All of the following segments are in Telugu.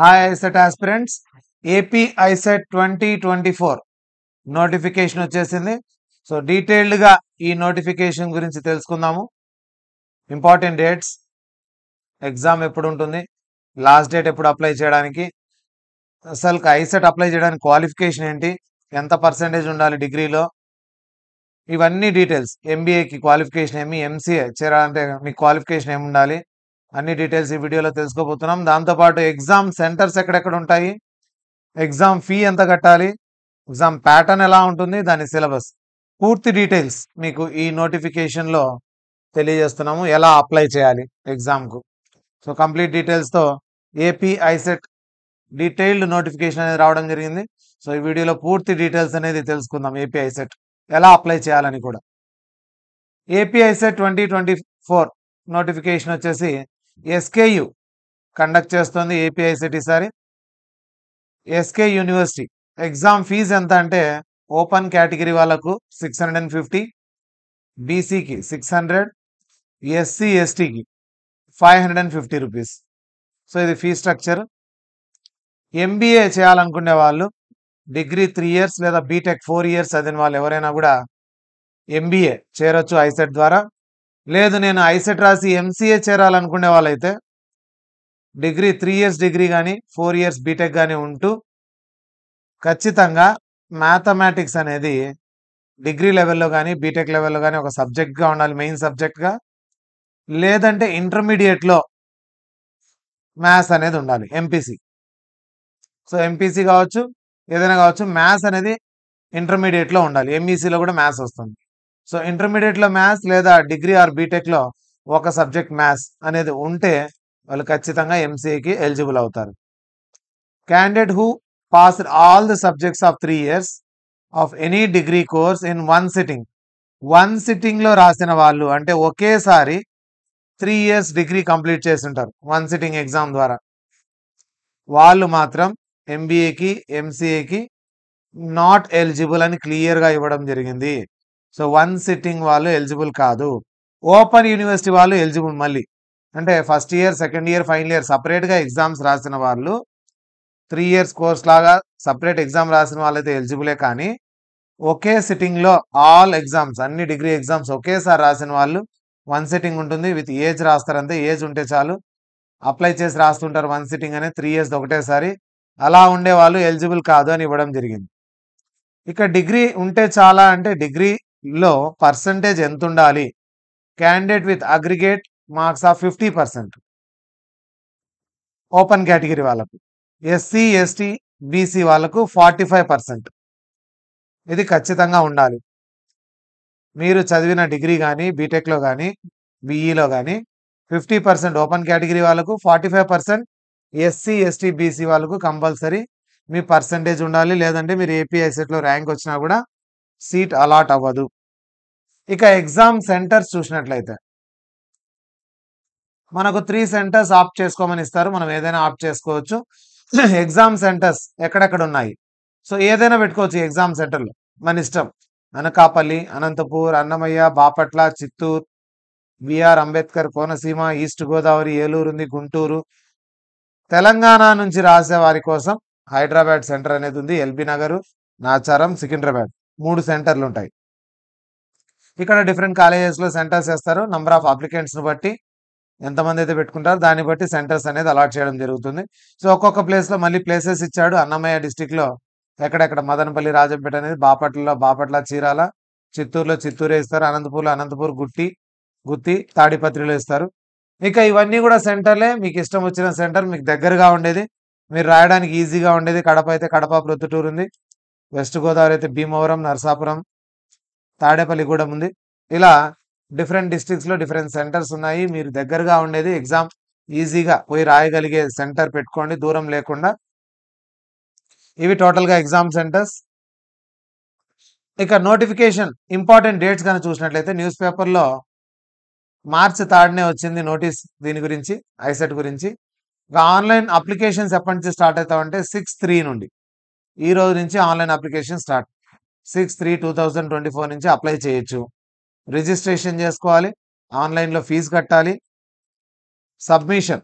hi ICET aspirants AP ICET twenty twenty four notification వచ్చేసింది సో డీటెయిల్డ్గా ఈ నోటిఫికేషన్ గురించి తెలుసుకుందాము ఇంపార్టెంట్ డేట్స్ ఎగ్జామ్ ఎప్పుడు ఉంటుంది లాస్ట్ డేట్ ఎప్పుడు అప్లై చేయడానికి అసలు ఐసెట్ అప్లై చేయడానికి క్వాలిఫికేషన్ ఏంటి ఎంత పర్సంటేజ్ ఉండాలి డిగ్రీలో ఇవన్నీ డీటెయిల్స్ ఎంబీఏకి క్వాలిఫికేషన్ ఏమి ఎంసీఏ చేరాలంటే మీకు క్వాలిఫికేషన్ ఏమి ఉండాలి అన్ని డీటెయిల్స్ ఈ వీడియోలో తెలుసుకోబోతున్నాం దాంతోపాటు ఎగ్జామ్ సెంటర్స్ ఎక్కడెక్కడ ఉంటాయి ఎగ్జామ్ ఫీ ఎంత కట్టాలి ఎగ్జామ్ ప్యాటర్న్ ఎలా ఉంటుంది దాని సిలబస్ పూర్తి డీటెయిల్స్ మీకు ఈ నోటిఫికేషన్లో తెలియజేస్తున్నాము ఎలా అప్లై చేయాలి ఎగ్జామ్కు సో కంప్లీట్ డీటెయిల్స్తో ఏపీ ఐసెట్ డీటెయిల్డ్ నోటిఫికేషన్ అనేది రావడం జరిగింది సో ఈ వీడియోలో పూర్తి డీటెయిల్స్ అనేది తెలుసుకుందాం ఏపీ ఐసెట్ e ఎలా అప్లై చేయాలని కూడా AP ICET twenty twenty four notification వచ్చేసి ఎస్కేయు కండక్ట్ చేస్తుంది AP ICET sorry SK university exam fees ఎంత అంటే ఓపెన్ కేటగిరీ వాళ్ళకు సిక్స్ హండ్రెడ్ అండ్ ఫిఫ్టీ బీసీకి సిక్స్ హండ్రెడ్ ఎస్సీ ఎస్టీకి five hundred and fifty rupees so ఇది ఫీ స్ట్రక్చర్ ఎంబీఏ చేయాలనుకునే వాళ్ళు డిగ్రీ త్రీ ఇయర్స్ లేదా బీటెక్ ఫోర్ ఇయర్స్ చదివిన వాళ్ళు ఎవరైనా కూడా ఎంబీఏ చేరొచ్చు ఐసెట్ ద్వారా లేదు నేను ఐసెట్ రాసి ఎంసీఏ చేరాలనుకునే వాళ్ళైతే డిగ్రీ త్రీ ఇయర్స్ డిగ్రీ కానీ ఫోర్ ఇయర్స్ బీటెక్ కానీ ఉంటూ ఖచ్చితంగా మ్యాథమెటిక్స్ అనేది డిగ్రీ లెవెల్లో కానీ బీటెక్ లెవెల్లో కానీ ఒక సబ్జెక్ట్గా ఉండాలి మెయిన్ సబ్జెక్ట్గా లేదంటే ఇంటర్మీడియట్లో మ్యాథ్స్ అనేది ఉండాలి ఎంపీసీ సో ఎంపీసీ కావచ్చు ఏదైనా కావచ్చు మ్యాథ్స్ అనేది ఇంటర్మీడియట్లో ఉండాలి ఎంఈసీలో e కూడా మ్యాథ్స్ వస్తుంది సో ఇంటర్మీడియట్లో మ్యాథ్స్ లేదా డిగ్రీ ఆర్ బీటెక్లో ఒక సబ్జెక్ట్ మ్యాథ్స్ అనేది ఉంటే వాళ్ళు ఖచ్చితంగా ఎంసీఏకి ఎలిజిబుల్ అవుతారు candidate who passed all the subjects of three years of any degree course in one sitting one సిట్టింగ్లో రాసిన వాళ్ళు అంటే ఒకేసారి త్రీ ఇయర్స్ డిగ్రీ కంప్లీట్ చేసింటారు వన్ సిట్టింగ్ ఎగ్జామ్ ద్వారా వాళ్ళు మాత్రం ఎంబీఏకి ఎంసీఏకి నాట్ ఎలిజిబుల్ అని క్లియర్గా ఇవ్వడం జరిగింది సో వన్ సిట్టింగ్ వాళ్ళు ఎలిజిబుల్ కాదు ఓపెన్ యూనివర్సిటీ వాళ్ళు ఎలిజిబుల్ మళ్ళీ అంటే first year second year final year సపరేట్గా ఎగ్జామ్స్ రాసిన వాళ్ళు త్రీ ఇయర్స్ కోర్స్ లాగా సపరేట్ ఎగ్జామ్ రాసిన వాళ్ళైతే ఎలిజిబులే కానీ ఒకే సిట్టింగ్లో ఆల్ ఎగ్జామ్స్ అన్ని డిగ్రీ ఎగ్జామ్స్ ఒకేసారి రాసిన వాళ్ళు వన్ సిట్టింగ్ ఉంటుంది విత్ ఏజ్ రాస్తారంతే ఏజ్ ఉంటే చాలు అప్లై చేసి రాస్తుంటారు వన్ సిట్టింగ్ అనే త్రీ ఇయర్స్ ఒకటేసారి అలా ఉండే వాళ్ళు ఎలిజిబుల్ కాదు అని ఇవ్వడం జరిగింది ఇక డిగ్రీ ఉంటే చాలా అంటే డిగ్రీ లో పర్సంటేజ్ ఎంత ఉండాలి candidate with aggregate marks of fifty percent open category వాళ్ళకు ఎస్సీ ఎస్టీ బీసీ వాళ్ళకు ఫార్టీ ఫైవ్ పర్సెంట్ ఇది ఖచ్చితంగా ఉండాలి మీరు చదివిన డిగ్రీ కానీ బీటెక్లో కానీ బీఈలో కానీ ఫిఫ్టీ పర్సెంట్ ఓపెన్ కేటగిరీ వాళ్ళకు forty five percent SC ST BC వాళ్ళకు కంపల్సరీ మీ పర్సంటేజ్ ఉండాలి లేదంటే మీరు ఏపీఐసెట్లో ర్యాంక్ వచ్చినా కూడా సీట్ అలాట్ అవ్వదు ఇక ఎగ్జామ్ సెంటర్స్ చూసినట్లయితే మనకు త్రీ సెంటర్స్ ఆప్ చేసుకోమని ఇస్తారు మనం ఏదైనా ఆప్ చేసుకోవచ్చు ఎగ్జామ్ సెంటర్స్ ఎక్కడెక్కడ ఉన్నాయి సో ఏదైనా పెట్టుకోవచ్చు ఎగ్జామ్ సెంటర్లో మన ఇష్టం అనకాపల్లి అనంతపూర్ అన్నమయ్య బాపట్ల చిత్తూరు బిఆర్ అంబేద్కర్ కోనసీమ ఈస్ట్ గోదావరి ఏలూరు ఉంది గుంటూరు తెలంగాణ నుంచి రాసే వారి కోసం హైదరాబాద్ సెంటర్ అనేది ఉంది ఎల్బీ నగరు నాచారం సికింద్రాబాద్ మూడు సెంటర్లు ఉంటాయి ఇక్కడ డిఫరెంట్ కాలేజెస్లో సెంటర్స్ వేస్తారు నంబర్ ఆఫ్ అప్లికెంట్స్ని బట్టి ఎంతమంది అయితే పెట్టుకుంటారో దాన్ని బట్టి సెంటర్స్ అనేది అలాట్ చేయడం జరుగుతుంది సో ఒక్కొక్క ప్లేస్లో మళ్ళీ ప్లేసెస్ ఇచ్చాడు అన్నమయ్య డిస్టిక్లో ఎక్కడెక్కడ మదనపల్లి రాజంపేట అనేది బాపట్లలో బాపట్ల చీరాల చిత్తూరులో చిత్తూరు వేస్తారు అనంతపూర్లో అనంతపూర్ గుట్టి గుత్తి తాడిపత్రిలో ఇస్తారు ఇక ఇవన్నీ కూడా సెంటర్లే మీకు ఇష్టం వచ్చిన సెంటర్ మీకు దగ్గరగా ఉండేది మీరు రాయడానికి ఈజీగా ఉండేది కడప అయితే కడప ప్రొత్తుటూరు ఉంది వెస్ట్ గోదావరి అయితే భీమవరం నరసాపురం తాడేపల్లిగూడెం ఉంది ఇలా డిఫరెంట్ డిస్టిక్స్లో డిఫరెంట్ సెంటర్స్ ఉన్నాయి మీరు దగ్గరగా ఉండేది ఎగ్జామ్ ఈజీగా పోయి రాయగలిగే సెంటర్ పెట్టుకోండి దూరం లేకుండా ఇవి టోటల్గా ఎగ్జామ్ సెంటర్స్ ఇక నోటిఫికేషన్ ఇంపార్టెంట్ డేట్స్ కానీ చూసినట్లయితే న్యూస్ పేపర్లో మార్చి థర్డ్నే వచ్చింది నోటీస్ దీని గురించి ఐసెట్ గురించి ఇక ఆన్లైన్ అప్లికేషన్స్ ఎప్పటి నుంచి స్టార్ట్ అవుతామంటే సిక్స్ త్రీ నుండి ఈ రోజు నుంచి online application start six three two thousand twenty four నుంచి అప్లై చేయొచ్చు రిజిస్ట్రేషన్ చేసుకోవాలి ఆన్లైన్లో ఫీజు కట్టాలి submission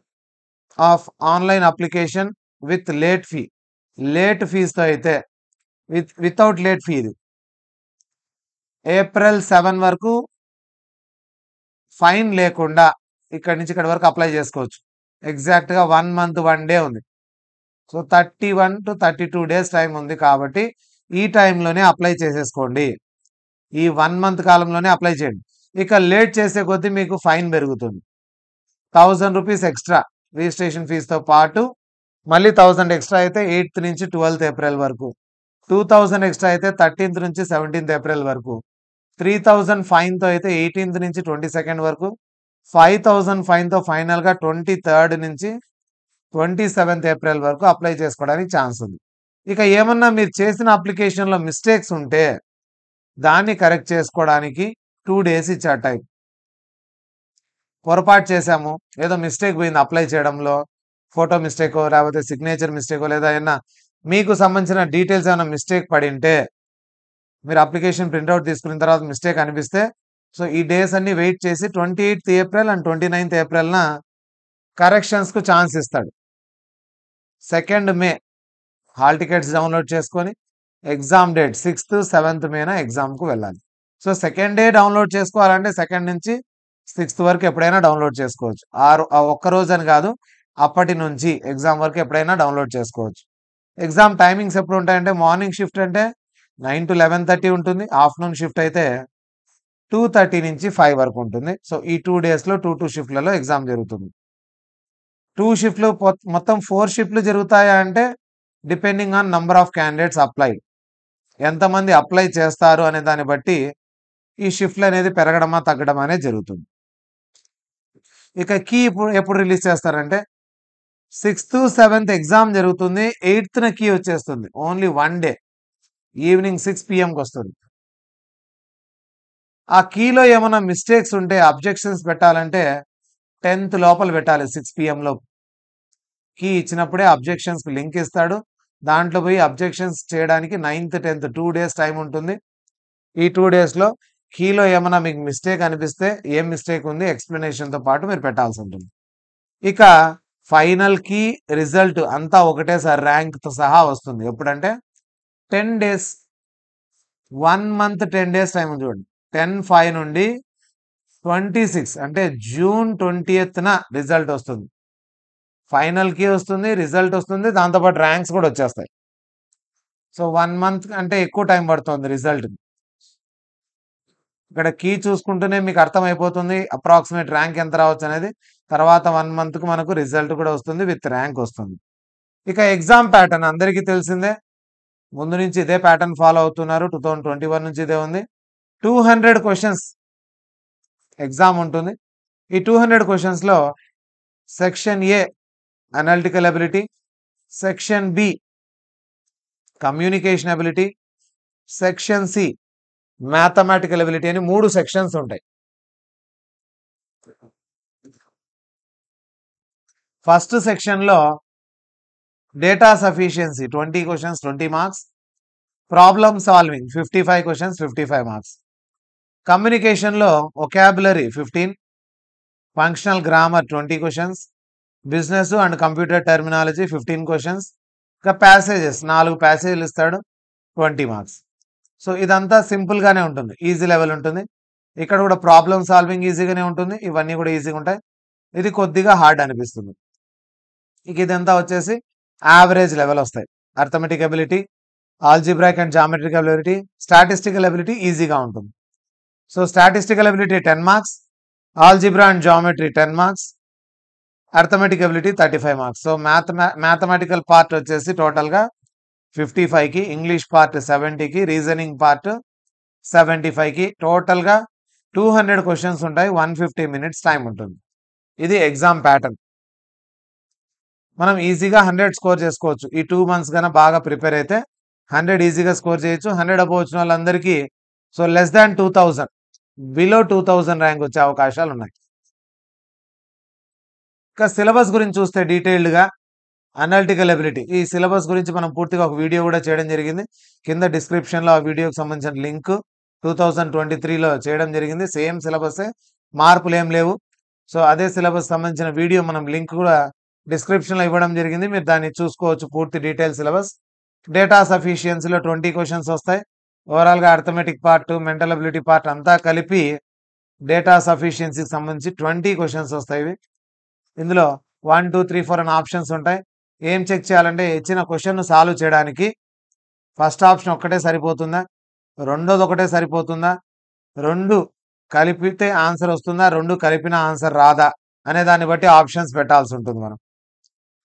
of online application with late fee late ఫీజ్తో అయితే విత్ వితౌట్ లేట్ ఫీ ఇది ఏప్రిల్ సెవెన్ వరకు ఫైన్ లేకుండా ఇక్కడి నుంచి ఇక్కడి వరకు అప్లై చేసుకోవచ్చు ఎగ్జాక్ట్గా వన్ మంత్ వన్ డే ఉంది so thirty one to thirty two days time ఉంది కాబట్టి ఈ టైంలోనే అప్లై చేసేసుకోండి ఈ వన్ మంత్ కాలంలోనే అప్లై చేయండి ఇక లేట్ చేసే కొద్దీ మీకు ఫైన్ పెరుగుతుంది థౌజండ్ రూపీస్ ఎక్స్ట్రా రిజిస్ట్రేషన్ ఫీజుతో పాటు మళ్ళీ థౌజండ్ ఎక్స్ట్రా అయితే ఎయిత్ నుంచి ట్వెల్త్ ఏప్రిల్ వరకు టూ థౌజండ్ ఎక్స్ట్రా అయితే థర్టీన్త్ నుంచి సెవెంటీన్త్ ఏప్రిల్ వరకు త్రీ థౌజండ్ ఫైన్తో అయితే ఎయిటీన్త్ నుంచి ట్వంటీ సెకండ్ వరకు ఫైవ్ థౌజండ్ ఫైన్తో ఫైనల్గా ట్వంటీ థర్డ్ నుంచి ట్వంటీ సెవెంత్ ఏప్రిల్ వరకు అప్లై చేసుకోవడానికి ఛాన్స్ ఉంది ఇక ఏమన్నా మీరు చేసిన అప్లికేషన్లో మిస్టేక్స్ ఉంటే దాన్ని కరెక్ట్ చేసుకోవడానికి టూ డేస్ ఇచ్చా టైం పొరపాటు చేశాము ఏదో మిస్టేక్ పోయింది అప్లై చేయడంలో ఫోటో మిస్టేకో లేకపోతే సిగ్నేచర్ మిస్టేకో లేదా ఏమన్నా మీకు సంబంధించిన డీటెయిల్స్ ఏమైనా మిస్టేక్ పడింటే మీరు అప్లికేషన్ ప్రింట్అవుట్ తీసుకున్న తర్వాత మిస్టేక్ అనిపిస్తే సో ఈ డేస్ అన్ని వెయిట్ చేసి twenty eighth April and twenty ninth ఏప్రిల్న కరెక్షన్స్కు ఛాన్స్ ఇస్తాడు second May hall tickets download చేసుకొని ఎగ్జామ్ డేట్ సిక్స్త్ సెవెంత్ మేన ఎగ్జామ్కు వెళ్ళాలి సో సెకండ్ డే డౌన్లోడ్ చేసుకోవాలంటే సెకండ్ నుంచి సిక్స్త్ వరకు ఎప్పుడైనా డౌన్లోడ్ చేసుకోవచ్చు ఆరు ఒక్కరోజు అని కాదు అప్పటి నుంచి ఎగ్జామ్ వరకు ఎప్పుడైనా డౌన్లోడ్ చేసుకోవచ్చు ఎగ్జామ్ టైమింగ్స్ ఎప్పుడు ఉంటాయంటే మార్నింగ్ షిఫ్ట్ అంటే నైన్ టు లెవెన్ థర్టీ ఉంటుంది ఆఫ్టర్నూన్ షిఫ్ట్ అయితే టూ థర్టీ నుంచి ఫైవ్ వరకు ఉంటుంది సో ఈ టూ డేస్లో టూ టూ షిఫ్ట్లలో ఎగ్జామ్ జరుగుతుంది టూ షిఫ్ట్లు మొత్తం ఫోర్ షిఫ్ట్లు జరుగుతాయా అంటే depending on number of candidates apply ఎంతమంది అప్లై చేస్తారు అనే దాన్ని బట్టి ఈ షిఫ్ట్లు అనేది పెరగడమా తగ్గడమా అనేది జరుగుతుంది ఇక కీ ఇప్పుడు ఎప్పుడు రిలీజ్ చేస్తారంటే సిక్స్త్ సెవెంత్ ఎగ్జామ్ జరుగుతుంది ఎయిత్న కీ వచ్చేస్తుంది only one day evening six పిఎంకి వస్తుంది ఆ కీలో ఏమైనా మిస్టేక్స్ ఉంటే అబ్జెక్షన్స్ పెట్టాలంటే టెన్త్ లోపల పెట్టాలి సిక్స్ పిఎంలో కీ ఇచ్చినప్పుడే అబ్జెక్షన్స్కి లింక్ ఇస్తాడు దాంట్లో పోయి అబ్జెక్షన్స్ చేయడానికి ninth tenth two days time ఉంటుంది ఈ టూ డేస్లో కీలో ఏమైనా మీకు మిస్టేక్ అనిపిస్తే ఏం మిస్టేక్ ఉంది ఎక్స్ప్లెనేషన్తో పాటు మీరు పెట్టాల్సి ఉంటుంది ఇక ఫైనల్ కీ రిజల్ట్ అంతా ఒకటేసారి ర్యాంక్తో సహా వస్తుంది ఎప్పుడంటే ten days one month ten days time చూడండి టెన్ ఫైవ్ నుండి ట్వంటీ సిక్స్ అంటే జూన్ ట్వంటీయత్న రిజల్ట్ వస్తుంది ఫైనల్కి వస్తుంది రిజల్ట్ వస్తుంది దాంతోపాటు ర్యాంక్స్ కూడా వచ్చేస్తాయి సో వన్ మంత్ అంటే ఎక్కువ టైం పడుతుంది రిజల్ట్ ఇక్కడ కీ చూసుకుంటూనే మీకు అర్థమైపోతుంది అప్రాక్సిమేట్ ర్యాంక్ ఎంత రావచ్చు అనేది తర్వాత వన్ మంత్కి మనకు రిజల్ట్ కూడా వస్తుంది విత్ ర్యాంక్ వస్తుంది ఇక ఎగ్జామ్ ప్యాటర్న్ అందరికీ తెలిసిందే ముందు నుంచి ఇదే ప్యాటర్న్ ఫాలో అవుతున్నారు టూ నుంచి ఇదే ఉంది టూ క్వశ్చన్స్ ఎగ్జామ్ ఉంటుంది ఈ టూ హండ్రెడ్ క్వశ్చన్స్లో section A analytical ability section B communication ability section C mathematical ability అని మూడు సెక్షన్స్ ఉంటాయి ఫస్ట్ సెక్షన్లో data sufficiency twenty questions twenty marks problem solving fifty five questions fifty five marks కమ్యూనికేషన్లో vocabulary fifteen functional grammar twenty questions business and computer terminology fifteen questions ఇంకా ప్యాసేజెస్ నాలుగు ప్యాసేజ్లు ఇస్తాడు ట్వంటీ మార్క్స్ సో ఇదంతా సింపుల్గానే ఉంటుంది ఈజీ లెవెల్ ఉంటుంది ఇక్కడ కూడా ప్రాబ్లమ్ సాల్వింగ్ ఈజీగానే ఉంటుంది ఇవన్నీ కూడా ఈజీగా ఉంటాయి ఇది కొద్దిగా హార్డ్ అనిపిస్తుంది ఇక ఇదంతా వచ్చేసి యావరేజ్ లెవెల్ వస్తాయి arithmetic ability algebraic and geometric ability statistical ability ఈజీగా ఉంటుంది So statistical ability 10 marks, algebra and geometry 10 marks, arithmetic ability 35 marks so math mathematical part వచ్చేసి టోటల్గా ఫిఫ్టీ ఫైవ్కి ఇంగ్లీష్ పార్ట్ సెవెంటీకి రీజనింగ్ పార్ట్ సెవెంటీ ఫైవ్కి టోటల్గా టూ హండ్రెడ్ క్వశ్చన్స్ ఉంటాయి వన్ ఫిఫ్టీ మినిట్స్ టైం ఉంటుంది ఇది ఎగ్జామ్ ప్యాటర్న్ మనం ఈజీగా హండ్రెడ్ స్కోర్ చేసుకోవచ్చు ఈ టూ మంత్స్ కన్నా బాగా ప్రిపేర్ అయితే హండ్రెడ్ ఈజీగా స్కోర్ చేయొచ్చు హండ్రెడ్ అబోవ్ వచ్చిన వాళ్ళందరికీ so less than two thousand below two thousand rank వచ్చే అవకాశాలు ఉన్నాయి ఇంకా సిలబస్ గురించి చూస్తే డీటెయిల్డ్గా అనాలిటికల్ ఎబిలిటీ ఈ సిలబస్ గురించి మనం పూర్తిగా ఒక వీడియో కూడా చేయడం జరిగింది కింద డిస్క్రిప్షన్లో ఆ వీడియోకి సంబంధించిన లింక్ టూ థౌజండ్ ట్వంటీ త్రీలో చేయడం జరిగింది సేమ్ సిలబసే మార్పులు ఏం లేవు సో అదే సిలబస్ సంబంధించిన వీడియో మనం లింక్ కూడా డిస్క్రిప్షన్లో ఇవ్వడం జరిగింది మీరు దాన్ని చూసుకోవచ్చు పూర్తి డీటెయిల్ సిలబస్ డేటా సఫిషియన్సీలో ట్వంటీ క్వశ్చన్స్ వస్తాయి ఓవరాల్గా arithmetic part mental ability part అంతా కలిపి డేటా సఫిషియన్సీకి సంబంధించి ట్వంటీ క్వశ్చన్స్ వస్తాయి ఇందులో వన్ టూ త్రీ ఫోర్ అనే ఆప్షన్స్ ఉంటాయి ఏం చెక్ చేయాలంటే ఇచ్చిన క్వశ్చన్ను సాల్వ్ చేయడానికి ఫస్ట్ ఆప్షన్ ఒక్కటే సరిపోతుందా రెండోది ఒకటే సరిపోతుందా రెండు కలిపితే ఆన్సర్ వస్తుందా రెండు కలిపిన ఆన్సర్ రాదా అనే దాన్ని బట్టి ఆప్షన్స్ పెట్టాల్సి ఉంటుంది మనం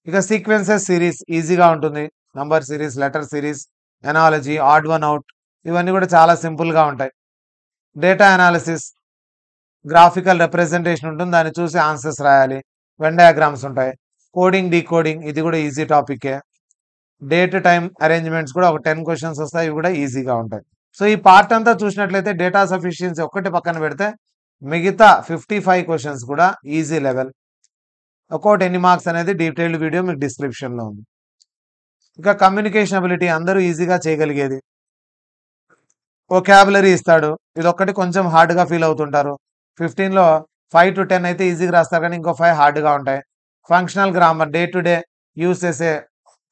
ఇక సీక్వెన్సెస్ సిరీస్ ఈజీగా ఉంటుంది number series letter series analogy odd one out ఇవన్నీ కూడా చాలా సింపుల్గా ఉంటాయి డేటా అనాలిసిస్ గ్రాఫికల్ రిప్రజెంటేషన్ ఉంటుంది దాన్ని చూసి ఆన్సర్స్ రాయాలి వెన్ డయాగ్రామ్స్ ఉంటాయి కోడింగ్ డీకోడింగ్ ఇది కూడా ఈజీ టాపికే డేట్ టైం అరేంజ్మెంట్స్ కూడా ఒక టెన్ క్వశ్చన్స్ వస్తాయి ఇవి కూడా ఈజీగా ఉంటాయి సో ఈ పార్ట్ అంతా చూసినట్లయితే డేటా సఫిషియన్సీ ఒక్కటి పక్కన పెడితే మిగతా ఫిఫ్టీ ఫైవ్ క్వశ్చన్స్ కూడా ఈజీ లెవెల్ ఒక్కోటి ఎన్ని మార్క్స్ అనేది డీటెయిల్డ్ వీడియో మీకు డిస్క్రిప్షన్లో ఉంది ఇంకా కమ్యూనికేషన్ అబిలిటీ అందరూ ఈజీగా చేయగలిగేది ఒకాబులరీ ఇస్తాడు ఇదొక్కటి కొంచెం హార్డ్గా ఫీల్ అవుతుంటారు ఫిఫ్టీన్లో ఫైవ్ టు టెన్ అయితే ఈజీగా రాస్తారు కానీ ఇంకో ఫైవ్ హార్డ్గా ఉంటాయి functional grammar day to day use చేసే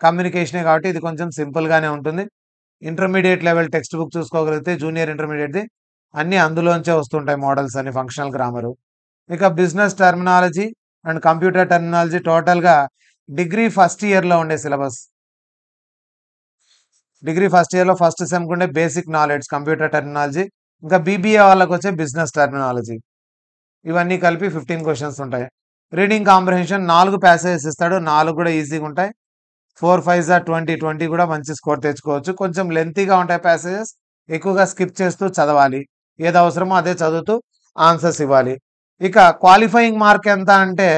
కమ్యూనికేషనే కాబట్టి ఇది కొంచెం సింపుల్గానే ఉంటుంది ఇంటర్మీడియట్ లెవెల్ టెక్స్ట్ బుక్ చూసుకోగలిగితే జూనియర్ ఇంటర్మీడియట్ది అన్నీ అందులోంచే వస్తుంటాయి మోడల్స్ అని ఫంక్షనల్ గ్రామరు ఇక business terminology and computer terminology టోటల్గా డిగ్రీ ఫస్ట్ ఇయర్లో ఉండే సిలబస్ డిగ్రీ ఫస్ట్ ఇయర్లో ఫస్ట్ సెమ్కి ఉండే బేసిక్ నాలెడ్జ్ కంప్యూటర్ టెర్మినాలజీ ఇంకా బీబీఏ వాళ్ళకి వచ్చే బిజినెస్ టెర్మినాలజీ ఇవన్నీ కలిపి ఫిఫ్టీన్ క్వశ్చన్స్ ఉంటాయి రీడింగ్ కాంప్రహెన్షన్ నాలుగు ప్యాసేజెస్ ఇస్తాడు నాలుగు కూడా ఈజీగా ఉంటాయి ఫోర్ ఫైవ్ జా ట్వంటీ ట్వంటీ కూడా మంచి స్కోర్ తెచ్చుకోవచ్చు కొంచెం లెంతీగా ఉంటాయి ప్యాసేజెస్ ఎక్కువగా స్కిప్ చేస్తూ చదవాలి ఏది అవసరమో అదే చదువుతూ ఆన్సర్స్ ఇవ్వాలి ఇక క్వాలిఫైయింగ్ మార్క్ ఎంత అంటే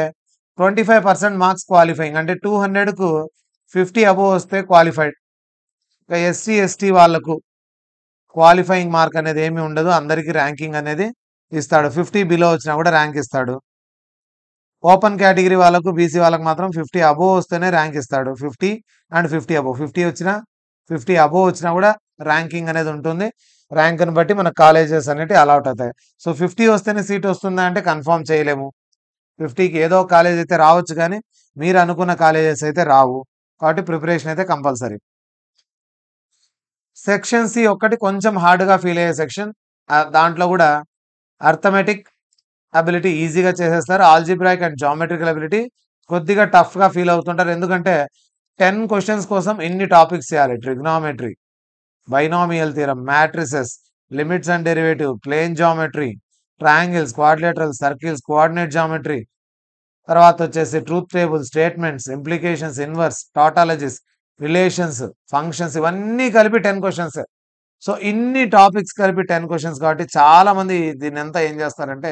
twenty five percent marks qualifying అంటే టూ హండ్రెడ్కు ఫిఫ్టీ అబోవ్ వస్తే క్వాలిఫైడ్ ఇంకా ఎస్సీ ఎస్టీ వాళ్లకు క్వాలిఫైయింగ్ మార్క్ అనేది ఏమీ ఉండదు అందరికీ ర్యాంకింగ్ అనేది ఇస్తాడు ఫిఫ్టీ బిలో వచ్చినా కూడా ర్యాంక్ ఇస్తాడు ఓపెన్ కేటగిరీ వాళ్ళకు బీసీ వాళ్ళకు మాత్రం ఫిఫ్టీ అబోవ్ వస్తేనే ర్యాంక్ ఇస్తాడు fifty and fifty above fifty వచ్చినా ఫిఫ్టీ అబోవ్ వచ్చినా కూడా ర్యాంకింగ్ అనేది ఉంటుంది ర్యాంక్ని బట్టి మన కాలేజెస్ అనేవి అలౌట్ అవుతాయి సో ఫిఫ్టీ వస్తేనే సీట్ వస్తుందా అంటే కన్ఫర్మ్ చేయలేము ఫిఫ్టీకి ఏదో కాలేజ్ అయితే రావచ్చు కానీ మీరు అనుకున్న కాలేజెస్ అయితే రావు కాబట్టి ప్రిపరేషన్ అయితే కంపల్సరీ సెక్షన్ సి ఒక్కటి కొంచెం హార్డ్గా ఫీల్ అయ్యే సెక్షన్ దాంట్లో కూడా అర్థమెటిక్ అబిలిటీ ఈజీగా చేసేస్తారు ఆల్జిబ్రాయిక్ అండ్ జామెట్రికల్ అబిలిటీ కొద్దిగా టఫ్గా ఫీల్ అవుతుంటారు ఎందుకంటే టెన్ క్వశ్చన్స్ కోసం ఇన్ని టాపిక్స్ చేయాలి trigonometry binomial theorem matrices limits and derivative plane geometry triangles quadrilaterals circles coordinate geometry తర్వాత వచ్చేసి truth table statements implications inverse tautologies relations functions ఇవన్నీ కలిపి టెన్ క్వశ్చన్స్ సో ఇన్ని టాపిక్స్ కలిపి టెన్ క్వశ్చన్స్ కాబట్టి చాలామంది దీని అంతా ఏం చేస్తారంటే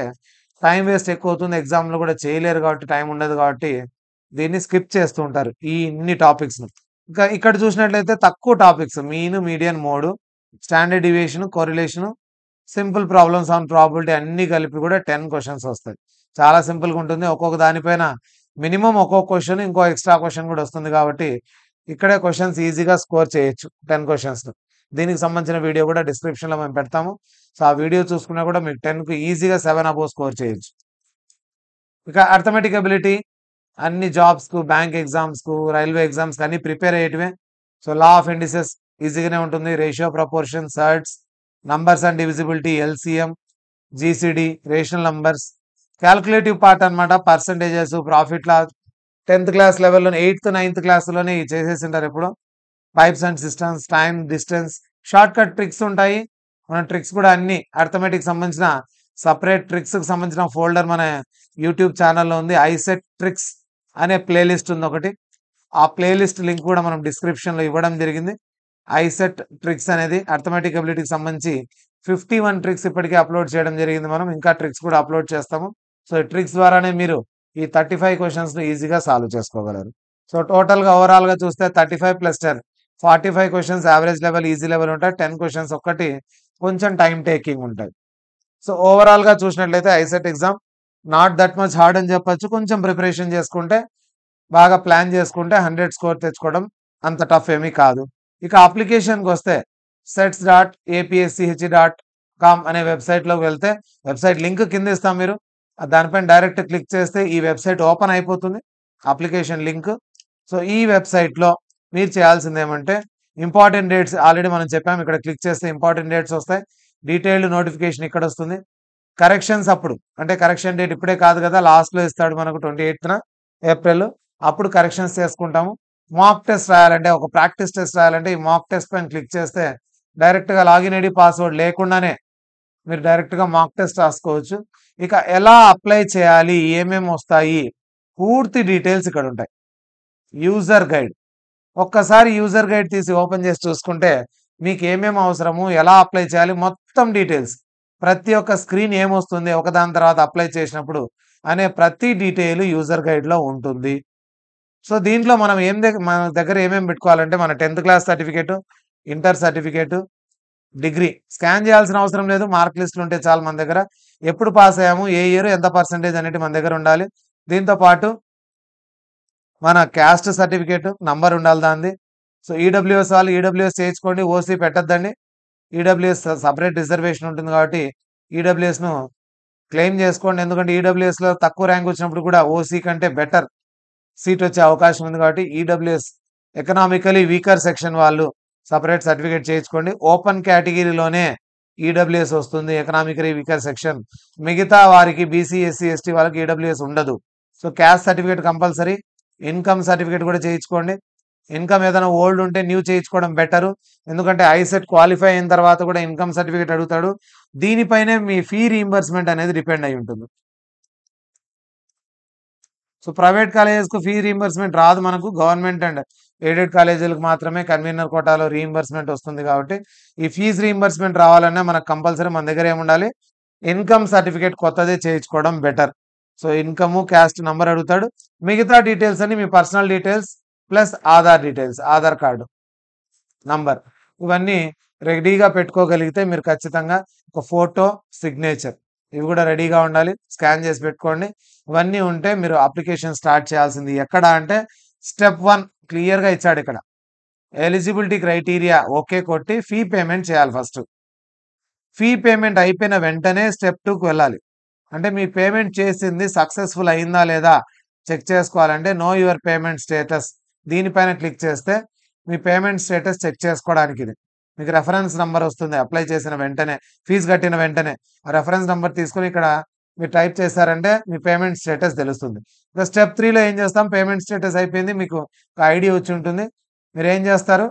టైం వేస్ట్ ఎక్కువ అవుతుంది ఎగ్జామ్లో కూడా చేయలేరు కాబట్టి టైం ఉండదు కాబట్టి దీన్ని స్కిప్ చేస్తూ ఉంటారు ఈ ఇన్ని టాపిక్స్ను ఇంకా ఇక్కడ చూసినట్లయితే తక్కువ topics mean median mode standard deviation correlation simple problems on probability అన్నీ కలిపి కూడా టెన్ క్వశ్చన్స్ వస్తాయి చాలా సింపుల్గా ఉంటుంది ఒక్కొక్క దానిపైన మినిమం ఒక్కొక్క క్వశ్చన్ ఇంకో ఎక్స్ట్రా క్వశ్చన్ కూడా వస్తుంది కాబట్టి ఇక్కడే క్వశ్చన్స్ ఈజీగా స్కోర్ చేయొచ్చు టెన్ క్వశ్చన్స్ దీనికి సంబంధించిన వీడియో కూడా డిస్క్రిప్షన్లో మేము పెడతాము సో ఆ వీడియో చూసుకున్నా కూడా మీకు టెన్కు ఈజీగా సెవెన్ అబోవ్ స్కోర్ చేయొచ్చు ఇక అర్థమెటిక్ అబిలిటీ అన్ని జాబ్స్కు బ్యాంక్ ఎగ్జామ్స్కు రైల్వే ఎగ్జామ్స్కి అన్ని ప్రిపేర్ అయ్యేటివే సో లా ఆఫ్ ఇండిసెస్ ఈజీగానే ఉంటుంది ratio proportion surds numbers and divisibility LCM GCD rational numbers calculative part అనమాట పర్సంటేజెస్ ప్రాఫిట్ లా టెన్త్ క్లాస్ లెవెల్లోనే ఎయిత్ నైన్త్ క్లాస్లోనే చేసేసింటారు ఎప్పుడు pipes and systems time distance short cut tricks ఉంటాయి మన ట్రిక్స్ కూడా అన్ని అర్థమెటిక్ సంబంధించిన సపరేట్ ట్రిక్స్కి సంబంధించిన ఫోల్డర్ మన యూట్యూబ్ ఛానల్లో ఉంది ఐసెట్ ట్రిక్స్ అనే ప్లేలిస్ట్ ఉంది ఒకటి ఆ ప్లేలిస్ట్ లింక్ కూడా మనం డిస్క్రిప్షన్లో ఇవ్వడం జరిగింది ఐసెట్ ట్రిక్స్ అనేది అర్థమెటిక్ అబిలిటీకి సంబంధించి ఫిఫ్టీ ట్రిక్స్ ఇప్పటికే అప్లోడ్ చేయడం జరిగింది మనం ఇంకా ట్రిక్స్ కూడా అప్లోడ్ చేస్తాము సో ట్రిక్స్ ద్వారానే మీరు ఈ థర్టీ ఫైవ్ క్వశ్చన్స్ను ఈజీగా సాల్వ్ చేసుకోగలరు సో టోటల్గా ఓవరాల్గా చూస్తే thirty five plus ten forty five questions average level easy level ఉంటాయి టెన్ క్వశ్చన్స్ ఒక్కటి కొంచెం టైం టేకింగ్ ఉంటుంది సో ఓవరాల్గా చూసినట్లయితే ICET exam not that much hard అని చెప్పొచ్చు కొంచెం ప్రిపరేషన్ చేసుకుంటే బాగా ప్లాన్ చేసుకుంటే హండ్రెడ్ స్కోర్ తెచ్చుకోవడం అంత టఫ్ ఏమీ కాదు ఇక అప్లికేషన్కి వస్తే sets dot APSCH dot com అనే వెబ్సైట్లోకి వెళ్తే వెబ్సైట్ లింక్ కింద ఇస్తాం మీరు దానిపైన డైరెక్ట్ క్లిక్ చేస్తే ఈ వెబ్సైట్ ఓపెన్ అయిపోతుంది అప్లికేషన్ లింక్ సో ఈ వెబ్సైట్లో మీరు చేయాల్సింది ఏమంటే ఇంపార్టెంట్ డేట్స్ ఆల్రెడీ మనం చెప్పాము ఇక్కడ క్లిక్ చేస్తే ఇంపార్టెంట్ డేట్స్ వస్తాయి డీటెయిల్డ్ నోటిఫికేషన్ ఇక్కడ వస్తుంది కరెక్షన్స్ అప్పుడు అంటే కరెక్షన్ డేట్ ఇప్పుడే కాదు కదా లాస్ట్లో ఇస్తాడు మనకు ట్వంటీ ఎయిత్న ఏప్రిల్ అప్పుడు కరెక్షన్స్ చేసుకుంటాము మాక్ టెస్ట్ రాయాలంటే ఒక ప్రాక్టీస్ టెస్ట్ రాయాలంటే ఈ మాక్ టెస్ట్ పైన క్లిక్ చేస్తే డైరెక్ట్గా లాగిన్ ఐడి పాస్వర్డ్ లేకుండానే మీరు డైరెక్ట్గా మాక్ టెస్ట్ రాసుకోవచ్చు ఇక ఎలా అప్లై చేయాలి ఏమేమి వస్తాయి పూర్తి డీటెయిల్స్ ఇక్కడ ఉంటాయి యూజర్ గైడ్ ఒక్కసారి యూజర్ గైడ్ తీసి ఓపెన్ చేసి చూసుకుంటే మీకు ఏమేమి అవసరము ఎలా అప్లై చేయాలి మొత్తం డీటెయిల్స్ ప్రతి ఒక్క స్క్రీన్ ఏమొస్తుంది ఒకదాని తర్వాత అప్లై చేసినప్పుడు అనే ప్రతి డీటెయిల్ యూజర్ గైడ్లో ఉంటుంది సో దీంట్లో మనం ఏం మన దగ్గర ఏమేమి పెట్టుకోవాలంటే మన tenth class certificate inter certificate degree scan చేయాల్సిన అవసరం లేదు మార్క్ లిస్టులు ఉంటే చాలు మన దగ్గర ఎప్పుడు పాస్ అయ్యాము ఏ ఇయర్ ఎంత పర్సంటేజ్ అనేది మన దగ్గర ఉండాలి దీంతో పాటు మన క్యాస్ట్ సర్టిఫికేట్ నంబర్ ఉండాలి దాన్ని సో ఈడబ్ల్యూఎస్ వాళ్ళు ఈడబ్ల్యూఎస్ చేయించుకోండి ఓసీ పెట్టద్దండి ఈడబ్ల్యూఎస్ సపరేట్ రిజర్వేషన్ ఉంటుంది కాబట్టి ఈడబ్ల్యూఎస్ను క్లెయిమ్ చేసుకోండి ఎందుకంటే ఈడబ్ల్యూఎస్లో తక్కువ ర్యాంక్ వచ్చినప్పుడు కూడా ఓసీ కంటే బెటర్ సీట్ వచ్చే అవకాశం ఉంది కాబట్టి ఈడబ్ల్యూఎస్ ఎకనామికలీ వీకర్ సెక్షన్ వాళ్ళు సపరేట్ సర్టిఫికేట్ చేయించుకోండి ఓపెన్ కేటగిరీలోనే ఈడబ్ల్యూఎస్ వస్తుంది ఎకనామిక్ రీవికర్ సెక్షన్ మిగతా వారికి బీసీ ఎస్సీ ఎస్టీ వాళ్ళకి ఈడబ్ల్యూఎస్ ఉండదు so caste certificate compulsory income certificate కూడా చేయించుకోండి ఇన్కమ్ ఏదైనా ఓల్డ్ ఉంటే న్యూ చేయించుకోవడం బెటరు ఎందుకంటే ఐసెట్ క్వాలిఫై అయిన తర్వాత కూడా ఇన్కమ్ సర్టిఫికేట్ అడుగుతాడు దీనిపైనే మీ ఫీ రీఎంబర్స్మెంట్ అనేది డిపెండ్ అయి ఉంటుంది సో ప్రైవేట్ కాలేజెస్కు ఫీ రీఎంబర్స్మెంట్ రాదు మనకు గవర్నమెంట్ అండ్ ఎయిడెడ్ కాలేజీలకు మాత్రమే కన్వీనర్ కోటాలో రీఎంబర్స్మెంట్ వస్తుంది కాబట్టి ఈ ఫీజు రీఎంబర్స్మెంట్ రావాలన్నా మనకు కంపల్సరీ మన దగ్గర ఏముండాలి ఇన్కమ్ సర్టిఫికేట్ కొత్తదే చేయించుకోవడం better so income caste number అడుగుతాడు మిగతా డీటెయిల్స్ అని మీ personal details plus Aadhaar details Aadhaar card number ఇవన్నీ రెడీగా పెట్టుకోగలిగితే మీరు ఖచ్చితంగా ఒక ఫోటో సిగ్నేచర్ ఇవి కూడా రెడీగా ఉండాలి స్కాన్ చేసి పెట్టుకోండి ఇవన్నీ ఉంటే మీరు అప్లికేషన్ స్టార్ట్ చేయాల్సింది ఎక్కడ అంటే స్టెప్ వన్ క్లియర్గా ఇచ్చాడు ఇక్కడ ఎలిజిబిలిటీ క్రైటీరియా ఓకే కొట్టి ఫీ పేమెంట్ చేయాలి ఫస్ట్ ఫీ పేమెంట్ అయిపోయిన వెంటనే స్టెప్ టూకి వెళ్ళాలి అంటే మీ పేమెంట్ చేసింది సక్సెస్ఫుల్ అయిందా లేదా చెక్ చేసుకోవాలంటే నో యువర్ పేమెంట్ స్టేటస్ దీనిపైన క్లిక్ చేస్తే మీ పేమెంట్ స్టేటస్ చెక్ చేసుకోవడానికి ఇది మీకు రెఫరెన్స్ నెంబర్ వస్తుంది అప్లై చేసిన వెంటనే ఫీజు కట్టిన వెంటనే రెఫరెన్స్ నెంబర్ తీసుకొని ఇక్కడ మీరు టైప్ చేశారంటే మీ పేమెంట్ స్టేటస్ తెలుస్తుంది ఇంకా స్టెప్ త్రీలో ఏం చేస్తాం పేమెంట్ స్టేటస్ అయిపోయింది మీకు ఒక ఐడి వచ్చి ఉంటుంది మీరు ఏం చేస్తారు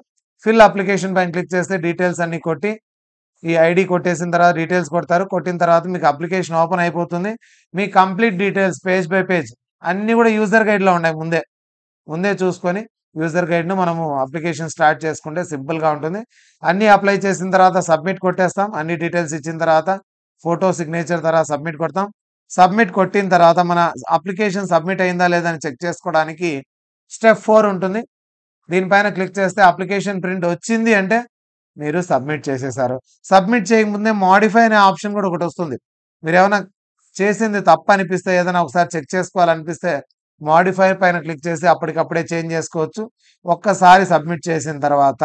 ఫిల్ అప్లికేషన్ పైన క్లిక్ చేస్తే డీటెయిల్స్ అన్ని కొట్టి ఈ ఐడి కొట్టేసిన తర్వాత డీటెయిల్స్ కొడతారు కొట్టిన తర్వాత మీకు అప్లికేషన్ ఓపెన్ అయిపోతుంది మీ complete details page by page అన్నీ కూడా యూజర్ గైడ్లో ఉన్నాయి ముందే ముందే చూసుకొని యూజర్ గైడ్ను మనము అప్లికేషన్ స్టార్ట్ చేసుకుంటే సింపుల్గా ఉంటుంది అన్నీ అప్లై చేసిన తర్వాత సబ్మిట్ కొట్టేస్తాం అన్ని డీటెయిల్స్ ఇచ్చిన తర్వాత ఫోటో సిగ్నేచర్ ద్వారా సబ్మిట్ కొడతాం సబ్మిట్ కొట్టిన తర్వాత మన అప్లికేషన్ సబ్మిట్ అయిందా లేదని చెక్ చేసుకోవడానికి స్టెప్ ఫోర్ ఉంటుంది దీనిపైన క్లిక్ చేస్తే అప్లికేషన్ ప్రింట్ వచ్చింది అంటే మీరు సబ్మిట్ చేసేసారు సబ్మిట్ చేయకముందే మాడిఫై అనే ఆప్షన్ కూడా ఒకటి వస్తుంది మీరు ఏమైనా చేసింది తప్పు అనిపిస్తే ఏదైనా ఒకసారి చెక్ చేసుకోవాలనిపిస్తే మాడిఫై పైన క్లిక్ చేసి అప్పటికప్పుడే చేంజ్ చేసుకోవచ్చు ఒక్కసారి సబ్మిట్ చేసిన తర్వాత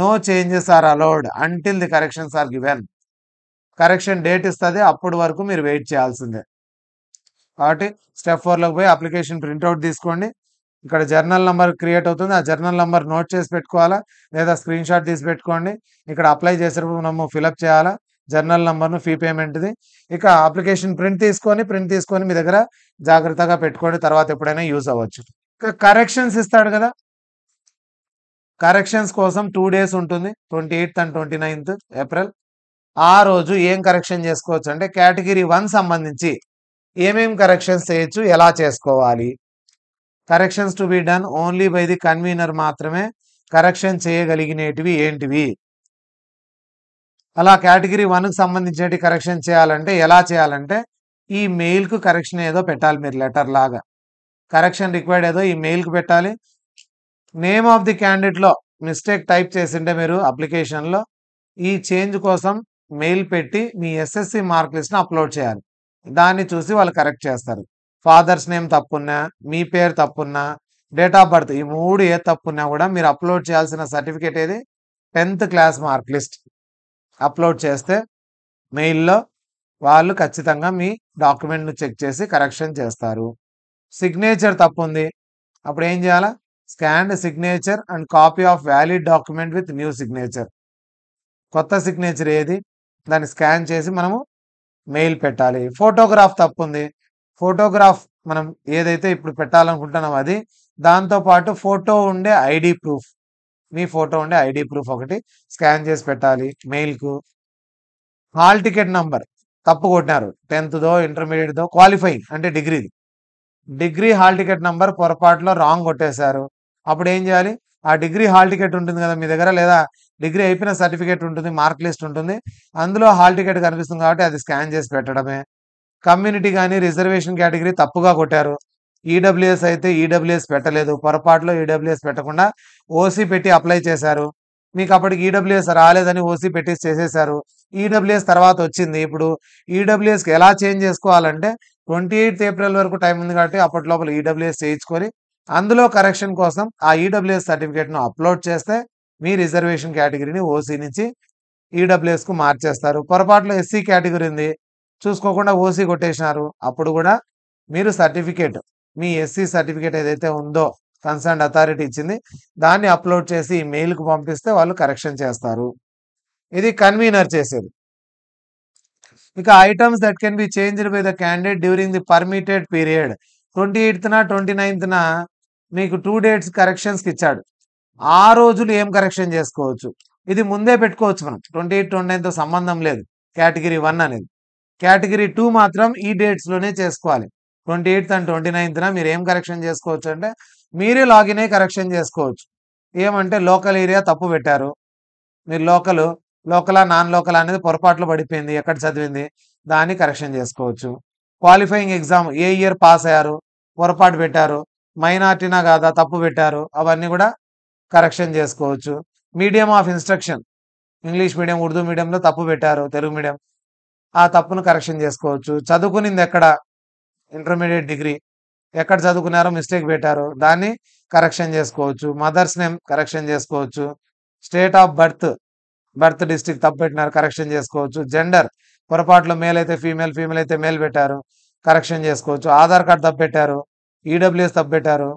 no changes are allowed until the corrections are given correction date ఇస్తుంది అప్పటి వరకు మీరు వెయిట్ చేయాల్సిందే కాబట్టి స్టెప్ ఫోర్లోకి పోయి అప్లికేషన్ ప్రింట్అవుట్ తీసుకోండి ఇక్కడ జర్నల్ నెంబర్ క్రియేట్ అవుతుంది ఆ జర్నల్ నెంబర్ నోట్ చేసి పెట్టుకోవాలా లేదా స్క్రీన్ షాట్ తీసి పెట్టుకోండి ఇక్కడ అప్లై చేసేటప్పుడు మనము ఫిలప్ చేయాలా జర్నల్ నెంబర్ను ఫీ పేమెంట్ది ఇక అప్లికేషన్ ప్రింట్ తీసుకొని ప్రింట్ తీసుకొని మీ దగ్గర జాగ్రత్తగా పెట్టుకోండి తర్వాత ఎప్పుడైనా యూజ్ అవ్వచ్చు ఇక కరెక్షన్స్ ఇస్తాడు కదా కరెక్షన్స్ కోసం టూ డేస్ ఉంటుంది twenty eighth and twenty ninth April ఆ రోజు ఏం కరెక్షన్ చేసుకోవచ్చు అంటే కేటగిరీ వన్ సంబంధించి ఏమేం కరెక్షన్స్ చేయొచ్చు ఎలా చేసుకోవాలి corrections to be done only by the convener మాత్రమే కరెక్షన్ చేయగలిగినవి ఏంటివి అలా కేటగిరీ వన్కి సంబంధించినవి కరెక్షన్ చేయాలంటే ఎలా చేయాలంటే ఈ మెయిల్కు కరెక్షన్ ఏదో పెట్టాలి మీరు లెటర్ లాగా కరెక్షన్ రిక్వైర్డ్ ఏదో ఈ మెయిల్కు పెట్టాలి నేమ్ ఆఫ్ ది క్యాండిడేట్లో మిస్టేక్ టైప్ చేసింటే మీరు అప్లికేషన్లో ఈ చేంజ్ కోసం మెయిల్ పెట్టి మీ ఎస్ఎస్సి మార్క్ లిస్ట్ని అప్లోడ్ చేయాలి దాన్ని చూసి వాళ్ళు కరెక్ట్ చేస్తారు ఫాదర్స్ నేమ్ తప్పున్నా మీ పేరు తప్పున్నా డేట్ ఆఫ్ బర్త్ ఈ మూడు ఏ తప్పున్నా కూడా మీరు అప్లోడ్ చేయాల్సిన సర్టిఫికేట్ ఏది tenth class mark list upload చేస్తే మెయిల్లో వాళ్ళు ఖచ్చితంగా మీ డాక్యుమెంట్ను చెక్ చేసి కరెక్షన్ చేస్తారు సిగ్నేచర్ తప్పు ఉంది అప్పుడు ఏం చేయాలా scanned signature and copy of valid document with new signature కొత్త సిగ్నేచర్ ఏది దాన్ని స్కాన్ చేసి మనము మెయిల్ పెట్టాలి ఫోటోగ్రాఫ్ తప్పు ఉంది ఫోటోగ్రాఫ్ మనం ఏదైతే ఇప్పుడు పెట్టాలనుకుంటున్నాం అది దాంతోపాటు ఫోటో ఉండే ఐడి ప్రూఫ్ మీ ఫోటో ఉండే ఐడి ప్రూఫ్ ఒకటి స్కాన్ చేసి పెట్టాలి మెయిల్కు హాల్ టికెట్ నంబర్ తప్పు కొట్టినారు టెన్త్దో ఇంటర్మీడియట్దో క్వాలిఫై అంటే డిగ్రీది డిగ్రీ హాల్ టికెట్ నంబర్ పొరపాటులో రాంగ్ కొట్టేశారు అప్పుడు ఏం చేయాలి ఆ డిగ్రీ హాల్ టికెట్ ఉంటుంది కదా మీ దగ్గర లేదా డిగ్రీ అయిపోయిన సర్టిఫికేట్ ఉంటుంది మార్క్ లిస్ట్ ఉంటుంది అందులో హాల్ టికెట్ కనిపిస్తుంది కాబట్టి అది స్కాన్ చేసి పెట్టడమే కమ్యూనిటీ కానీ రిజర్వేషన్ కేటగిరీ తప్పుగా కొట్టారు ఈడబ్ల్యూఎస్ అయితే ఈడబ్ల్యూఎస్ పెట్టలేదు పొరపాటులో ఈడబ్ల్యూఎస్ పెట్టకుండా ఓసీ పెట్టి అప్లై చేశారు మీకు అప్పటికి ఈడబ్ల్యూఎస్ రాలేదని ఓసీ పెట్టి చేసేసారు ఈడబ్ల్యూఎస్ తర్వాత వచ్చింది ఇప్పుడు ఈడబ్ల్యూఎస్కి ఎలా చేంజ్ చేసుకోవాలంటే ట్వంటీ ఎయిత్ ఏప్రిల్ వరకు టైం ఉంది కాబట్టి అప్పటి లోపల ఈడబ్ల్యూఎస్ చేయించుకొని అందులో కరెక్షన్ కోసం ఆ ఈడబ్ల్యూఎస్ సర్టిఫికేట్ను అప్లోడ్ చేస్తే మీ రిజర్వేషన్ కేటగిరీని ఓసీ నుంచి ఈడబ్ల్యూఎస్కు e మార్చేస్తారు పొరపాటులో ఎస్సీ కేటగిరీ ఉంది చూసుకోకుండా ఓసీ కొట్టేసినారు అప్పుడు కూడా మీరు సర్టిఫికేట్ మీ ఎస్సీ సర్టిఫికేట్ ఏదైతే ఉందో కన్సర్న్ అథారిటీ ఇచ్చింది దాన్ని అప్లోడ్ చేసి మెయిల్కు పంపిస్తే వాళ్ళు కరెక్షన్ చేస్తారు ఇది కన్వీనర్ చేసేది ఇక items that can be changed by the candidate during the permitted period twenty ఎయిత్న ట్వంటీ నైన్త్న మీకు టూ డేట్స్ కరెక్షన్స్కి ఇచ్చాడు ఆ రోజులు ఏం కరెక్షన్ చేసుకోవచ్చు ఇది ముందే పెట్టుకోవచ్చు మనం ట్వంటీ ఎయిట్ ట్వంటీ నైన్తో సంబంధం లేదు కేటగిరీ వన్ అనేది కేటగిరీ టూ మాత్రం ఈ డేట్స్లోనే చేసుకోవాలి ట్వంటీ ఎయిత్ అండ్ ట్వంటీ నైన్త్న మీరు ఏం కరెక్షన్ చేసుకోవచ్చు అంటే మీరే లాగిన్ అయ్యి కరెక్షన్ చేసుకోవచ్చు ఏమంటే లోకల్ ఏరియా తప్పు పెట్టారు మీరు లోకల్ లోకలా నాన్ లోకల్ అనేది పొరపాట్లు పడిపోయింది ఎక్కడ చదివింది దాన్ని కరెక్షన్ చేసుకోవచ్చు క్వాలిఫైయింగ్ ఎగ్జామ్ ఏ ఇయర్ పాస్ అయ్యారు పొరపాటు పెట్టారు మైనార్టీనా కాదా తప్పు పెట్టారు అవన్నీ కూడా కరెక్షన్ చేసుకోవచ్చు medium of instruction English medium Urdu మీడియంలో తప్పు పెట్టారు తెలుగు మీడియం ఆ తప్పును కరెక్షన్ చేసుకోవచ్చు చదువుకునింది ఎక్కడ ఇంటర్మీడియట్ డిగ్రీ ఎక్కడ చదువుకున్నారో మిస్టేక్ పెట్టారు దాన్ని కరెక్షన్ చేసుకోవచ్చు మదర్స్ నేమ్ కరెక్షన్ చేసుకోవచ్చు state of birth birth district తప్పు పెట్టినారు కరెక్షన్ చేసుకోవచ్చు జెండర్ పొరపాట్లో మేల్ అయితే ఫీమేల్ ఫీమేల్ అయితే మేల్ పెట్టారు కరెక్షన్ చేసుకోవచ్చు ఆధార్ కార్డ్ తప్పు పెట్టారు ఈడబ్ల్యూఎస్ తప్పు పెట్టారు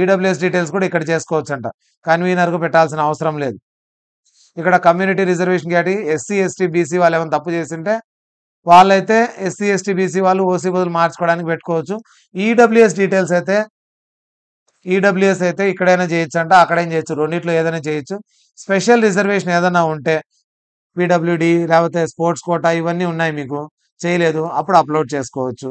ఈడబ్ల్యూఎస్ e డీటెయిల్స్ కూడా ఇక్కడ చేసుకోవచ్చు అంట కన్వీనర్కు పెట్టాల్సిన అవసరం లేదు ఇక్కడ community reservation category SC ST BC వాళ్ళు ఏమైనా తప్పు చేసింటే వాళ్ళైతే ఎస్సీ ఎస్టీ బీసీ వాళ్ళు ఓసీ బదులు మార్చుకోవడానికి పెట్టుకోవచ్చు ఈడబ్ల్యూఎస్ e డీటెయిల్స్ అయితే ఈడబ్ల్యూఎస్ e అయితే ఇక్కడైనా చేయొచ్చు అంటే అక్కడైనా చేయొచ్చు రెండిట్లో ఏదైనా చేయొచ్చు స్పెషల్ రిజర్వేషన్ ఏదైనా ఉంటే పీడబ్ల్యూడి లేకపోతే స్పోర్ట్స్ కోటా ఇవన్నీ ఉన్నాయి మీకు చేయలేదు అప్పుడు అప్లోడ్ చేసుకోవచ్చు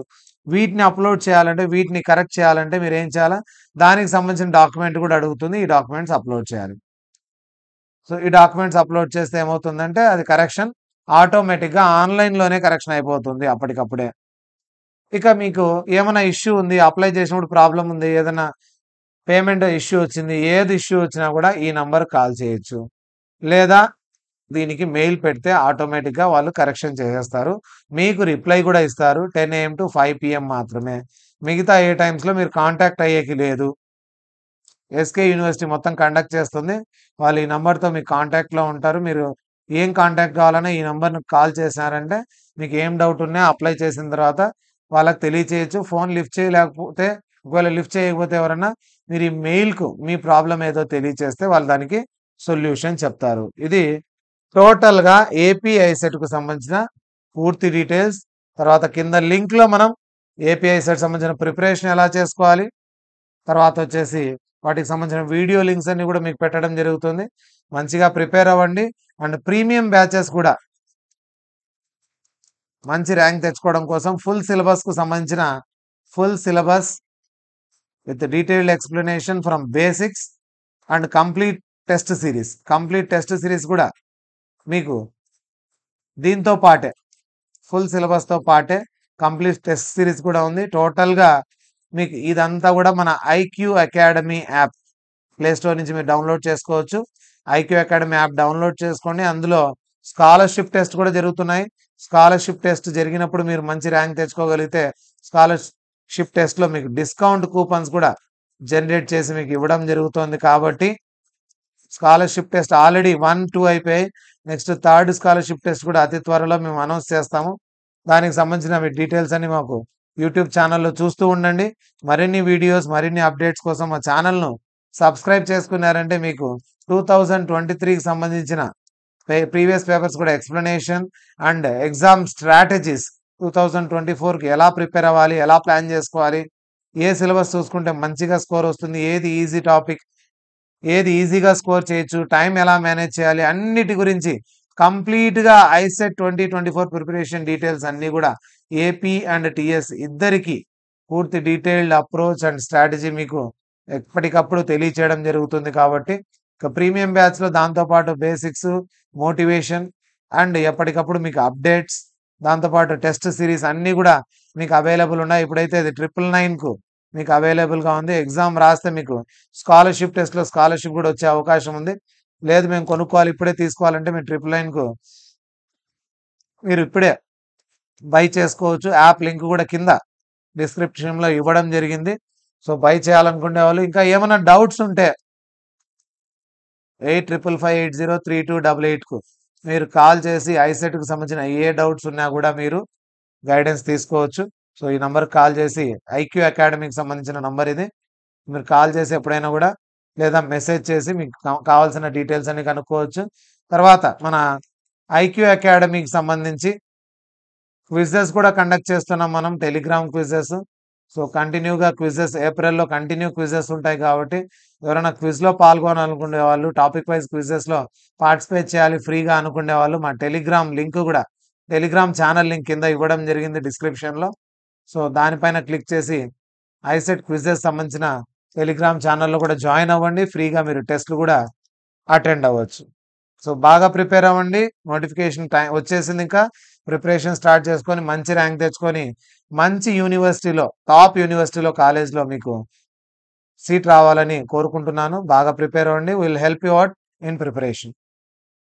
వీటిని అప్లోడ్ చేయాలంటే వీటిని కరెక్ట్ చేయాలంటే మీరు ఏం చేయాలా దానికి సంబంధించిన డాక్యుమెంట్ కూడా అడుగుతుంది ఈ డాక్యుమెంట్స్ అప్లోడ్ చేయాలి సో ఈ డాక్యుమెంట్స్ అప్లోడ్ చేస్తే ఏమవుతుందంటే అది కరెక్షన్ ఆటోమేటిక్గా ఆన్లైన్లోనే కరెక్షన్ అయిపోతుంది అప్పటికప్పుడే ఇక మీకు ఏమైనా ఇష్యూ ఉంది అప్లై చేసినప్పుడు ప్రాబ్లం ఉంది ఏదైనా పేమెంట్ ఇష్యూ వచ్చింది ఏది ఇష్యూ వచ్చినా కూడా ఈ నంబర్ కాల్ చేయొచ్చు లేదా దీనికి మెయిల్ పెడితే ఆటోమేటిక్గా వాళ్ళు కరెక్షన్ చేసేస్తారు మీకు రిప్లై కూడా ఇస్తారు ten AM to five PM మాత్రమే మిగతా ఏ టైమ్స్లో మీరు కాంటాక్ట్ అయ్యేకి లేదు ఎస్కే యూనివర్సిటీ మొత్తం కండక్ట్ చేస్తుంది వాళ్ళు ఈ నెంబర్తో మీ కాంటాక్ట్లో ఉంటారు మీరు ఏం కాంటాక్ట్ కావాలన్నా ఈ నెంబర్ని కాల్ చేసినారంటే మీకు ఏం డౌట్ ఉన్నా అప్లై చేసిన తర్వాత వాళ్ళకి తెలియచేయచ్చు ఫోన్ లిఫ్ట్ చేయలేకపోతే ఒకవేళ లిఫ్ట్ చేయకపోతే ఎవరన్నా మీరు ఈ మెయిల్కు మీ ప్రాబ్లం ఏదో తెలియచేస్తే వాళ్ళు దానికి సొల్యూషన్ చెప్తారు ఇది టోటల్గా ఏపీఐ సెట్కు సంబంధించిన పూర్తి డీటెయిల్స్ తర్వాత కింద లింక్లో మనం ఏపీఐ సెట్ సంబంధించిన ప్రిపరేషన్ ఎలా చేసుకోవాలి తర్వాత వచ్చేసి వాటికి సంబంధించిన వీడియో లింక్స్ అన్ని కూడా మీకు పెట్టడం జరుగుతుంది మంచిగా ప్రిపేర్ అవ్వండి అండ్ ప్రీమియం బ్యాచెస్ కూడా మంచి ర్యాంక్ తెచ్చుకోవడం కోసం ఫుల్ సిలబస్కు సంబంధించిన full syllabus with detailed explanation from basics and complete test series complete test series కూడా మీకు దీంతో పాటే ఫుల్ సిలబస్తో పాటే కంప్లీట్ టెస్ట్ సిరీస్ కూడా ఉంది టోటల్గా మీకు ఇదంతా కూడా మన ఐక్యూ అకాడమీ యాప్ ప్లేస్టోర్ నుంచి మీరు డౌన్లోడ్ చేసుకోవచ్చు ఐక్యూ అకాడమీ యాప్ డౌన్లోడ్ చేసుకోండి అందులో స్కాలర్షిప్ టెస్ట్ కూడా జరుగుతున్నాయి స్కాలర్షిప్ టెస్ట్ జరిగినప్పుడు మీరు మంచి ర్యాంక్ తెచ్చుకోగలిగితే స్కాలర్షిప్ టెస్ట్లో మీకు డిస్కౌంట్ కూపన్స్ కూడా జనరేట్ చేసి మీకు ఇవ్వడం జరుగుతోంది కాబట్టి scholarship test already one two అయిపోయాయి నెక్స్ట్ థర్డ్ స్కాలర్షిప్ టెస్ట్ కూడా అతి త్వరలో మేము అనౌన్స్ చేస్తాము దానికి సంబంధించిన మీ డీటెయిల్స్ అన్ని మాకు యూట్యూబ్ ఛానల్లో చూస్తూ ఉండండి మరిన్ని వీడియోస్ మరిన్ని అప్డేట్స్ కోసం మా ఛానల్ను సబ్స్క్రైబ్ చేసుకున్నారంటే మీకు టూ థౌజండ్ ట్వంటీ త్రీకి సంబంధించిన ప్రీవియస్ పేపర్స్ కూడా explanation and exam strategies two thousand twenty ఫోర్కి ఎలా ప్రిపేర్ అవ్వాలి ఎలా ప్లాన్ చేసుకోవాలి ఏ సిలబస్ చూసుకుంటే మంచిగా స్కోర్ వస్తుంది ఏది ఈజీ టాపిక్ ఏది ఈజీగా స్కోర్ చేయొచ్చు టైం ఎలా మేనేజ్ చేయాలి అన్నిటి గురించి కంప్లీట్గా ICET twenty twenty four preparation details అన్నీ కూడా ఏపీ అండ్ టిఎస్ ఇద్దరికి పూర్తి డీటెయిల్డ్ అప్రోచ్ అండ్ స్ట్రాటజీ మీకు ఎప్పటికప్పుడు తెలియచేయడం జరుగుతుంది కాబట్టి ఇక ప్రీమియం బ్యాచ్లో దాంతోపాటు బేసిక్స్ మోటివేషన్ అండ్ ఎప్పటికప్పుడు మీకు అప్డేట్స్ దాంతోపాటు టెస్ట్ సిరీస్ అన్నీ కూడా మీకు అవైలబుల్ ఉన్నాయి ఇప్పుడైతే ఇది ట్రిపుల్ నైన్కు మీకు అవైలబుల్గా ఉంది ఎగ్జామ్ రాస్తే మీకు స్కాలర్షిప్ టెస్ట్లో స్కాలర్షిప్ కూడా వచ్చే అవకాశం ఉంది లేదు మేము కొనుక్కోవాలి ఇప్పుడే తీసుకోవాలంటే మీ ట్రిపుల్ లైన్కు మీరు ఇప్పుడే బై చేసుకోవచ్చు యాప్ లింక్ కూడా కింద డిస్క్రిప్షన్లో ఇవ్వడం జరిగింది సో బై చేయాలనుకునే వాళ్ళు ఇంకా ఏమైనా డౌట్స్ ఉంటే eight triple five eight zero three two double ఎయిట్కు మీరు కాల్ చేసి ఐసెట్కు సంబంధించిన ఏ డౌట్స్ ఉన్నా కూడా మీరు గైడెన్స్ తీసుకోవచ్చు సో ఈ నంబర్కి కాల్ చేసి ఐక్యూ అకాడమీకి సంబంధించిన నంబర్ ఇది మీరు కాల్ చేసి ఎప్పుడైనా కూడా లేదా మెసేజ్ చేసి మీకు కావాల్సిన డీటెయిల్స్ అన్ని కనుక్కోవచ్చు తర్వాత మన ఐక్యూ అకాడమీకి సంబంధించి క్విజెస్ కూడా కండక్ట్ చేస్తున్నాం మనం టెలిగ్రామ్ క్విజెస్ సో కంటిన్యూగా క్విజెస్ ఏప్రిల్లో కంటిన్యూ క్విజెస్ ఉంటాయి కాబట్టి ఎవరైనా క్విజ్లో పాల్గొనాలనుకునే వాళ్ళు టాపిక్ వైజ్ క్విజెస్లో పార్టిసిపేట్ చేయాలి ఫ్రీగా అనుకునే వాళ్ళు మా టెలిగ్రామ్ లింక్ కూడా టెలిగ్రామ్ ఛానల్ లింక్ కింద ఇవ్వడం జరిగింది డిస్క్రిప్షన్లో సో దానిపైన క్లిక్ చేసి ఐసెట్ క్విజెస్ సంబంధించిన టెలిగ్రామ్ ఛానల్లో కూడా జాయిన్ అవ్వండి ఫ్రీగా మీరు టెస్ట్లు కూడా అటెండ్ అవ్వచ్చు సో బాగా ప్రిపేర్ అవ్వండి నోటిఫికేషన్ టైం వచ్చేసింది ఇంకా ప్రిపరేషన్ స్టార్ట్ చేసుకొని మంచి ర్యాంక్ తెచ్చుకొని మంచి యూనివర్సిటీలో టాప్ యూనివర్సిటీలో కాలేజ్లో మీకు సీట్ రావాలని కోరుకుంటున్నాను బాగా ప్రిపేర్ అవ్వండి will help you out in preparation